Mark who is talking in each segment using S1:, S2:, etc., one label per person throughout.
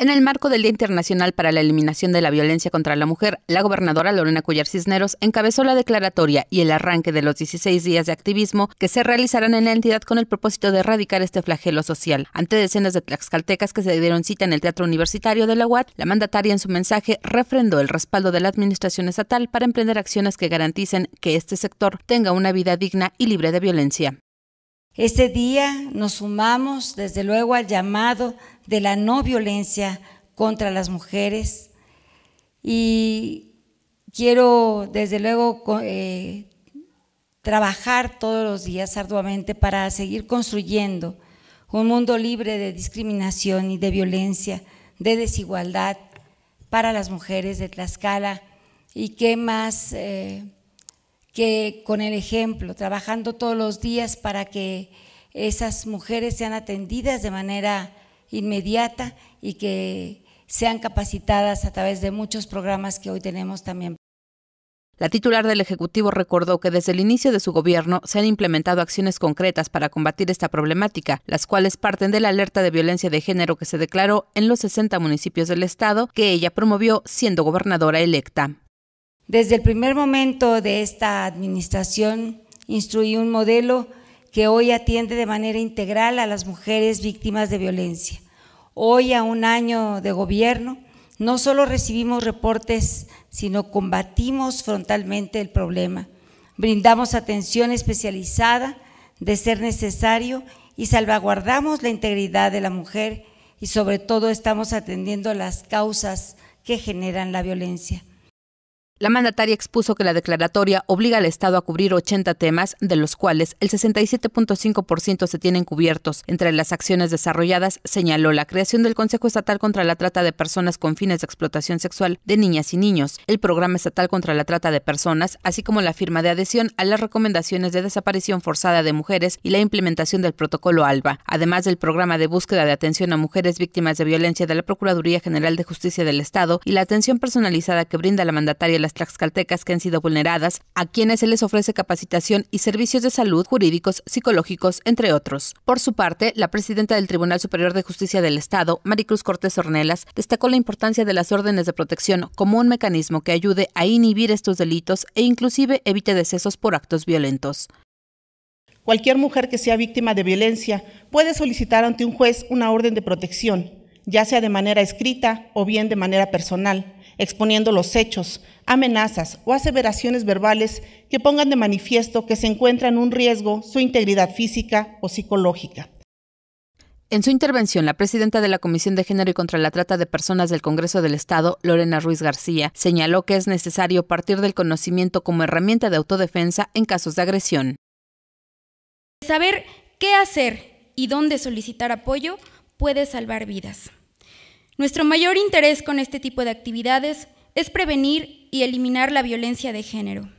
S1: En el marco del Día Internacional para la Eliminación de la Violencia contra la Mujer, la gobernadora Lorena Cuyar Cisneros encabezó la declaratoria y el arranque de los 16 días de activismo que se realizarán en la entidad con el propósito de erradicar este flagelo social. Ante decenas de tlaxcaltecas que se dieron cita en el Teatro Universitario de la UAT, la mandataria en su mensaje refrendó el respaldo de la administración estatal para emprender acciones que garanticen que este sector tenga una vida digna y libre de violencia. Este día nos sumamos, desde luego, al llamado
S2: de la no violencia contra las mujeres y quiero, desde luego, eh, trabajar todos los días arduamente para seguir construyendo un mundo libre de discriminación y de violencia, de desigualdad para las mujeres de Tlaxcala y qué más... Eh, que con el ejemplo, trabajando todos los días para que esas mujeres sean atendidas de manera inmediata y que sean capacitadas a través de muchos programas que hoy tenemos
S1: también. La titular del Ejecutivo recordó que desde el inicio de su gobierno se han implementado acciones concretas para combatir esta problemática, las cuales parten de la alerta de violencia de género que se declaró en los 60 municipios del estado que ella promovió siendo gobernadora electa.
S2: Desde el primer momento de esta administración instruí un modelo que hoy atiende de manera integral a las mujeres víctimas de violencia. Hoy, a un año de gobierno, no solo recibimos reportes, sino combatimos frontalmente el problema. Brindamos atención especializada de ser necesario y salvaguardamos la integridad de la mujer y sobre todo estamos atendiendo las causas que generan la violencia.
S1: La mandataria expuso que la declaratoria obliga al Estado a cubrir 80 temas, de los cuales el 67.5% se tienen cubiertos. Entre las acciones desarrolladas, señaló la creación del Consejo Estatal contra la Trata de Personas con fines de explotación sexual de niñas y niños, el Programa Estatal contra la Trata de Personas, así como la firma de adhesión a las recomendaciones de desaparición forzada de mujeres y la implementación del Protocolo ALBA, además del Programa de Búsqueda de Atención a Mujeres Víctimas de Violencia de la Procuraduría General de Justicia del Estado y la atención personalizada que brinda la mandataria tlaxcaltecas que han sido vulneradas, a quienes se les ofrece capacitación y servicios de salud, jurídicos, psicológicos, entre otros. Por su parte, la presidenta del Tribunal Superior de Justicia del Estado, Maricruz Cortés Ornelas, destacó la importancia de las órdenes de protección como un mecanismo que ayude a inhibir estos delitos e inclusive evite decesos por actos violentos. Cualquier mujer que sea víctima de violencia puede solicitar ante un juez una orden de protección, ya sea de manera escrita o bien de manera personal exponiendo los hechos, amenazas o aseveraciones verbales que pongan de manifiesto que se encuentra en un riesgo su integridad física o psicológica. En su intervención, la presidenta de la Comisión de Género y contra la Trata de Personas del Congreso del Estado, Lorena Ruiz García, señaló que es necesario partir del conocimiento como herramienta de autodefensa en casos de agresión.
S2: Saber qué hacer y dónde solicitar apoyo puede salvar vidas. Nuestro mayor interés con este tipo de actividades es prevenir y eliminar la violencia de género.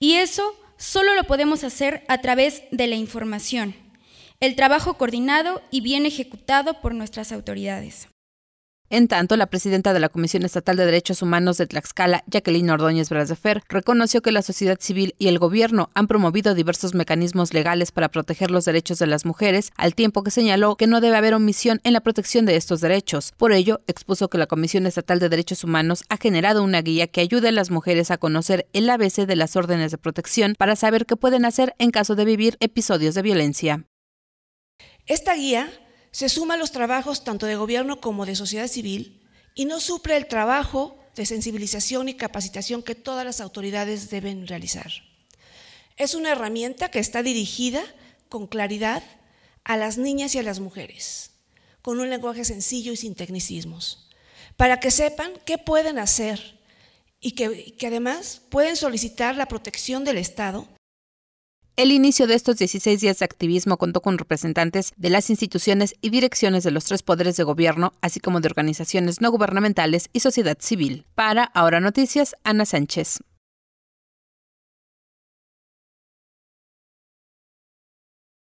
S2: Y eso solo lo podemos hacer a través de la información, el trabajo coordinado y bien ejecutado por nuestras
S1: autoridades. En tanto, la presidenta de la Comisión Estatal de Derechos Humanos de Tlaxcala, Jacqueline Ordóñez fer reconoció que la sociedad civil y el gobierno han promovido diversos mecanismos legales para proteger los derechos de las mujeres, al tiempo que señaló que no debe haber omisión en la protección de estos derechos. Por ello, expuso que la Comisión Estatal de Derechos Humanos ha generado una guía que ayude a las mujeres a conocer el ABC de las órdenes de protección para saber qué pueden hacer en caso de vivir episodios de violencia.
S3: Esta guía se suma a los trabajos tanto de gobierno como de sociedad civil y no suple el trabajo de sensibilización y capacitación que todas las autoridades deben realizar. Es una herramienta que está dirigida con claridad a las niñas y a las mujeres, con un lenguaje sencillo y sin tecnicismos, para que sepan qué pueden hacer y que, además pueden solicitar la protección del Estado
S1: el inicio de estos 16 días de activismo contó con representantes de las instituciones y direcciones de los tres poderes de gobierno, así como de organizaciones no gubernamentales y sociedad civil. Para Ahora Noticias, Ana Sánchez.